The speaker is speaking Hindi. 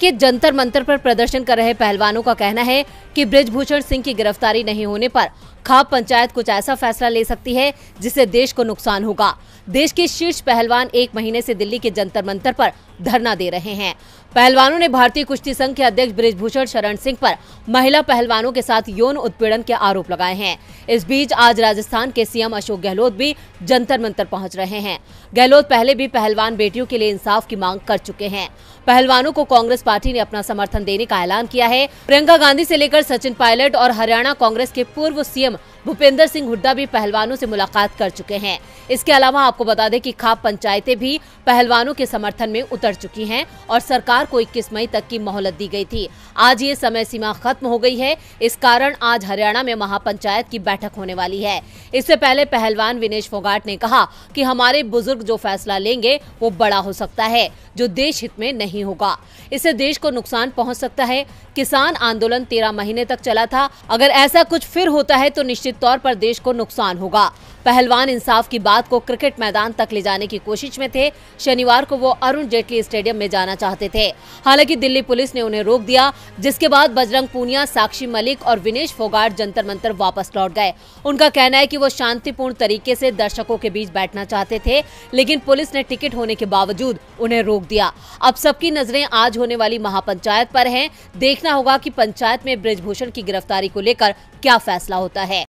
के जंतर मंतर पर प्रदर्शन कर रहे पहलवानों का कहना है कि ब्रिजभूषण सिंह की गिरफ्तारी नहीं होने पर खाप पंचायत कुछ ऐसा फैसला ले सकती है जिससे देश को नुकसान होगा देश के शीर्ष पहलवान एक महीने से दिल्ली के जंतर मंतर पर धरना दे रहे हैं पहलवानों ने भारतीय कुश्ती संघ के अध्यक्ष ब्रिजभूषण शरण सिंह पर महिला पहलवानों के साथ यौन उत्पीड़न के आरोप लगाए हैं इस बीच आज राजस्थान के सीएम अशोक गहलोत भी जंतर मंतर पहुंच रहे हैं गहलोत पहले भी पहलवान बेटियों के लिए इंसाफ की मांग कर चुके हैं पहलवानों को कांग्रेस पार्टी ने अपना समर्थन देने का ऐलान किया है प्रियंका गांधी से लेकर सचिन पायलट और हरियाणा कांग्रेस के पूर्व सीएम भूपेंद्र सिंह हुड्डा भी पहलवानों से मुलाकात कर चुके हैं इसके अलावा आपको बता दें कि खाप पंचायतें भी पहलवानों के समर्थन में उतर चुकी हैं और सरकार को 21 मई तक की मोहलत दी गई थी आज ये समय सीमा खत्म हो गई है इस कारण आज हरियाणा में महापंचायत की बैठक होने वाली है इससे पहले पहलवान विनेश फोगाट ने कहा की हमारे बुजुर्ग जो फैसला लेंगे वो बड़ा हो सकता है जो देश हित में नहीं होगा इससे देश को नुकसान पहुँच सकता है किसान आंदोलन तेरह महीने तक चला था अगर ऐसा कुछ फिर होता है तो निश्चित निश्चित तौर पर देश को नुकसान होगा पहलवान इंसाफ की बात को क्रिकेट मैदान तक ले जाने की कोशिश में थे शनिवार को वो अरुण जेटली स्टेडियम में जाना चाहते थे हालांकि दिल्ली पुलिस ने उन्हें रोक दिया जिसके बाद बजरंग पूनिया साक्षी मलिक और विनेश फोगाट जंतर मंतर वापस लौट गए उनका कहना है की वो शांतिपूर्ण तरीके ऐसी दर्शकों के बीच बैठना चाहते थे लेकिन पुलिस ने टिकट होने के बावजूद उन्हें रोक दिया अब सबकी नजरें आज होने वाली महापंचायत पर है देखना होगा की पंचायत में ब्रजभूषण की गिरफ्तारी को लेकर क्या फैसला होता है